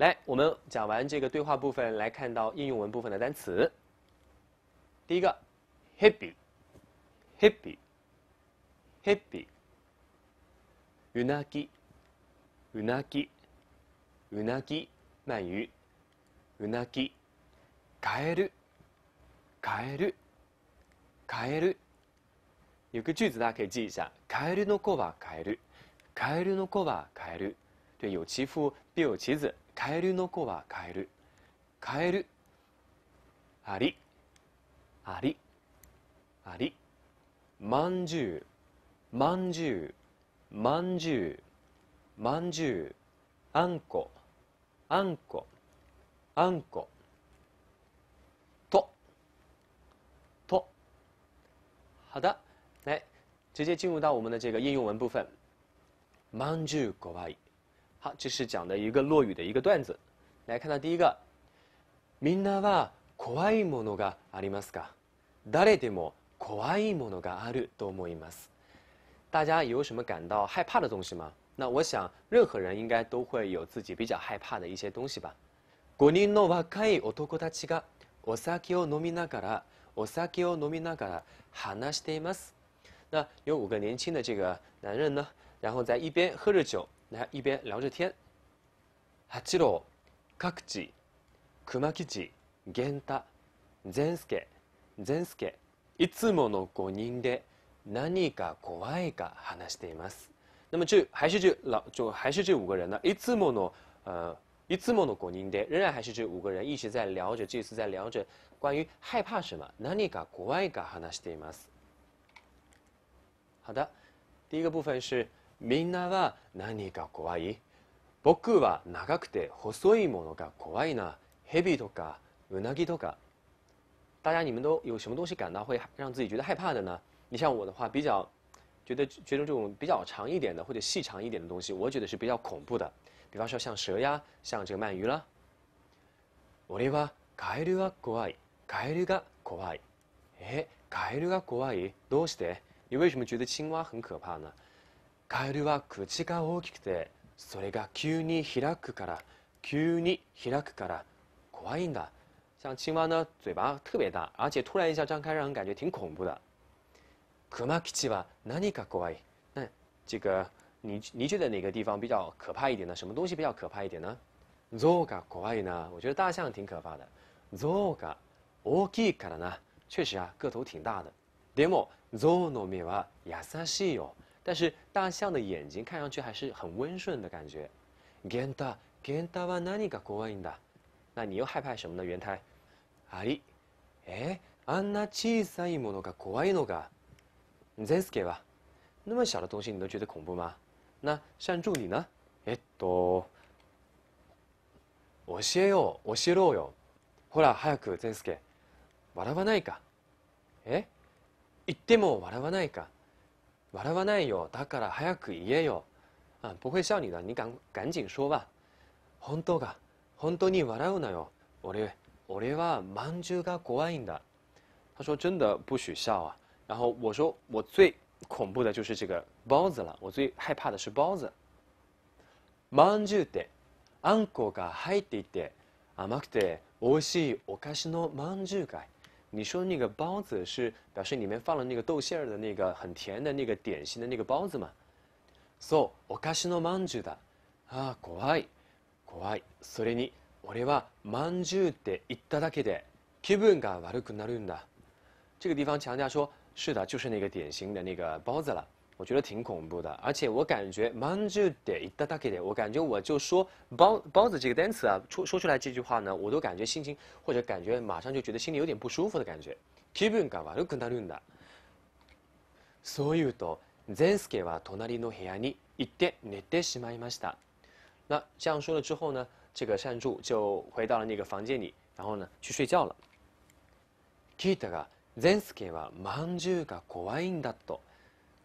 来，我们讲完这个对话部分，来看到应用文部分的单词。第一个，happy，happy，happy，うなぎ，うなぎ，うなぎ，鳗鱼，うなぎ，カエル，カエル，カエル。有个句子大家可以记一下，の子はカエル，对，有其父必有其子。カエルの子はカエルカエルありありありまんじゅうまんじゅうまんじゅうまんじゅうあんこあんこあんこととはだね直接进入到我们的这个应用文部分。まんじゅう怖い。好，这是讲的一个落雨的一个段子。来看到第一个，みんなは怖いものがありますか？誰でも怖いものがあると思います。大家有什么感到害怕的东西吗？那我想，任何人应该都会有自己比较害怕的一些东西吧。五人の若い男たちがお酒を飲みながら、お酒を飲みながら話しています。那有五个年轻的这个男人呢，然后在一边喝着酒。来一边聊着天。八郎、各地、熊吉、源太、善助、善助、いつもの五人で何か怖いか話しています。那么这还是这老就还是这五个人呢？いつもの呃いつもの五人で仍然还是这五个人一直在聊着，这次在聊着关于害怕什么何か怖いか話しています。好的，第一个部分是。みんなは何が怖い僕は長くて細いものが怖いな。蛇とかうなぎとか。大家你们都有什么东西感到会让自己觉得害怕的呢？你像我的话，比较觉得觉得这种比较长一点的或者细长一点的东西，我觉得是比较恐怖的。比方说像蛇呀，像这个鳗鱼啦。俺はカエルが怖い。カエルが怖い。え、カエルが怖い。どうして？你为什么觉得青蛙很可怕呢？カエルは口が大きくてそれが急に開くから急に開くから怖いんだ像青蛙呢嘴巴特别大而且突然一下张开让人感觉挺恐怖的熊吉は何か怖い那这个你你觉得哪个地方比较可怕一点呢什么东西比较可怕一点呢ゾウが怖いな我觉得大象挺可怕的ゾウが大きいからな确实啊个头挺大的でもゾウの目は優しいよ但是大象的眼睛看上去还是很温顺的感觉。元太、元太は何が怖いんだ？那你又害怕什么呢？元太，あり、え、あんな小さいものが怖いのか？ゼスケは，那么小的东西你都觉得恐怖吗？那善助理呢？えっと、教えよう、教えろよ。ほら早くゼンスケ、笑わないか。え、言っても笑わないか。笑わないよ。だから早く言えよ。あ、不会笑你的。你赶赶紧说吧。本当が、本当に笑うなよ。俺、俺は饅んうが怖いんだ。他说真的不许笑啊。然后我说我最恐怖的就是这个包子了。我最害怕的是包子。饅んうって、あんこが入っていて、甘くて美味しいお菓子の饅んじうがい。你说那个包子是表示里面放了那个豆馅儿的那个很甜的那个点心的那个包子吗？So, okashino m a n u 怖い，怖い。それに、俺はマンジュって言っただけで気分が悪くなるんだ。这个地方强调说是的，就是那个典型的那个包子了。我觉得挺恐怖的，而且我感觉给点。我感觉我就说“包包子”这个单词啊，说说出来这句话呢，我都感觉心情或者感觉马上就觉得心里有点不舒服的感觉。気分が悪くなるんだ。そう言うと、ゼスケは隣の部屋にて寝てしまました。那这样说了之后呢，这个善助就回到了那个房间里，然后呢去睡觉了。聞いたが、スケはが怖いんだと。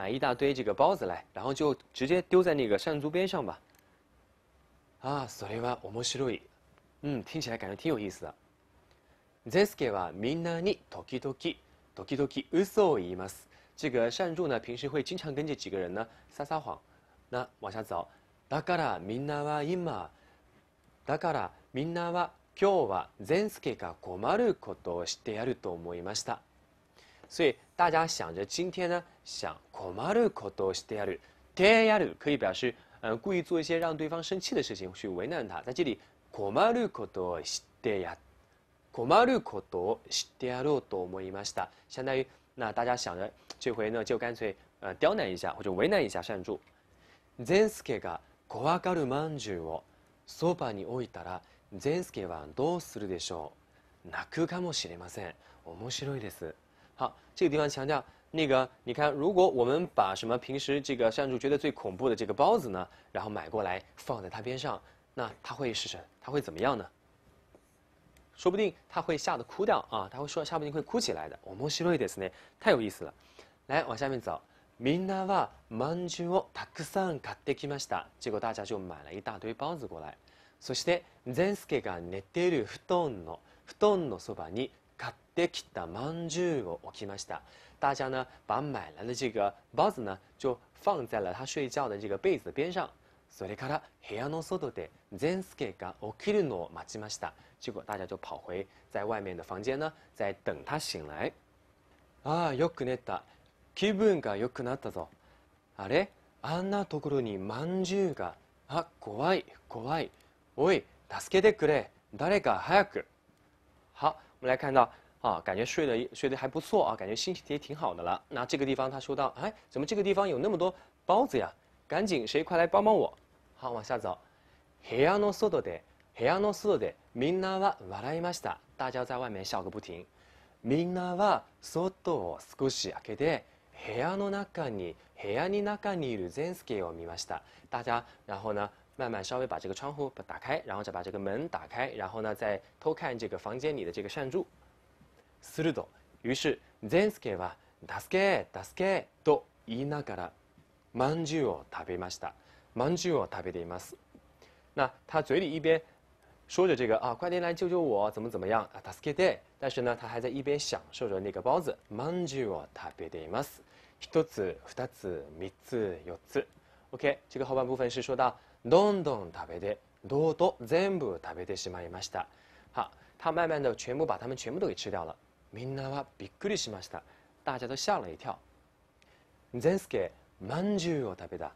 买一大堆这个包子来，然后就直接丢在那个边上吧。ああ、それは面白い。嗯，听起来感觉挺有意思的。ゼスケはみんなに時々時々嘘を言います。这个善助呢，平时会经常跟这几个人呢撒撒谎。那往下走，だからみんなは今、だからみんなは今日はゼスケが困ることをしてやると思いました。所以大家想着今天呢，想困ることしてやる，てやる可以表示呃故意做一些让对方生气的事情去为难他。在这里，困ることしてや、困ることしてやろうと思いました，相当于那大家想着这回呢就干脆呃刁难一下或者为难一下善助。善助が怖がる饅頭をそばに置いたら善助はどうするでしょう。泣くかもしれません。面白いです。好，这个地方强调那个，你看，如果我们把什么平时这个山竹觉得最恐怖的这个包子呢，然后买过来放在他边上，那他会是什么？会怎么样呢？说不定他会吓得哭掉啊！他会说，说不定会哭起来的。我们西罗一点四呢，太有意思了。来，往下面走。みんなは饅頭をたくさん買ってきました。结果大家就买了一大堆包子过来。そして、ンスケが寝ている布団の布団のそばに。也切った饅頭を置きました。大家呢把买来的这个包子呢就放在了他睡觉的这个被子边上。それから部屋の外で全介が起きるのを待ちました。结果大家就跑回在外面的房间呢，在等他醒来。ああ、よく寝た。気分が良くなったぞ。あれあんなところにまんじゅうが。あ、怖い、怖い。おい、助けてくれ。誰か早く。好，我们来看到啊，感觉睡得睡得还不错啊，感觉心情也挺好的了。那这个地方，他说到：“哎，怎么这个地方有那么多包子呀？赶紧，谁快来帮帮我！”好，往下走。部屋の外で部屋の外でみんなは笑いました。大家在外面笑个不停。みんなは外を少し開けて部屋の中に部屋に中にいるゼスケを見ました。大家然后呢慢慢稍微把这个窗户打开，然后再把这个门打开，然后呢再偷看这个房间里的这个善助。する鋭優秀善助は「助け助け」と言いながらまんじゅうを食べましたまんじゅうを食べています那他嘴里一边说着这个啊，快点来救救我，怎么怎么样啊，助けて。但是呢，他还在一边享受着那个包子。饅頭を食べています。一つ、二つ、三つ、四つ。OK，这个后半部分是说到どんどん食べて、どうど全部食べてしまいました。好，他慢慢的全部把它们全部都给吃掉了。みんなはびっくりしました。大家都吓了一跳。ゼンスケ、まんじゅうを食べた。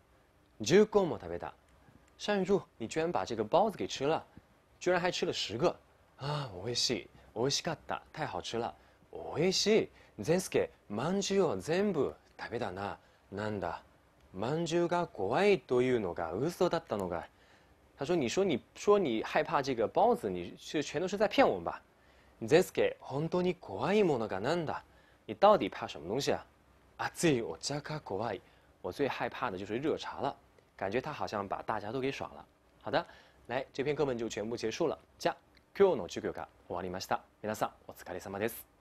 十個も食べた。善助，你居然把这个包子给吃了，居然还吃了十个。あ、美味しい、美味しかった、太好吃了。美味しい、ゼンスケ、まんじゅうを全部食べたな。なんだ、まんじゅうが怖いというのが嘘だったのか。他说：“你说你说你害怕这个包子，你是全都是在骗我们吧？”ゼスケ、本当に怖いものがなんだ你到底怕什么东西啊熱いお茶が怖い。我最害怕的就是热茶了。感觉他好像把大家都给耍了。好的，来，这篇课文就全部结束了。じゃ、今日の授業が終わりました。皆さん、お疲れ様です。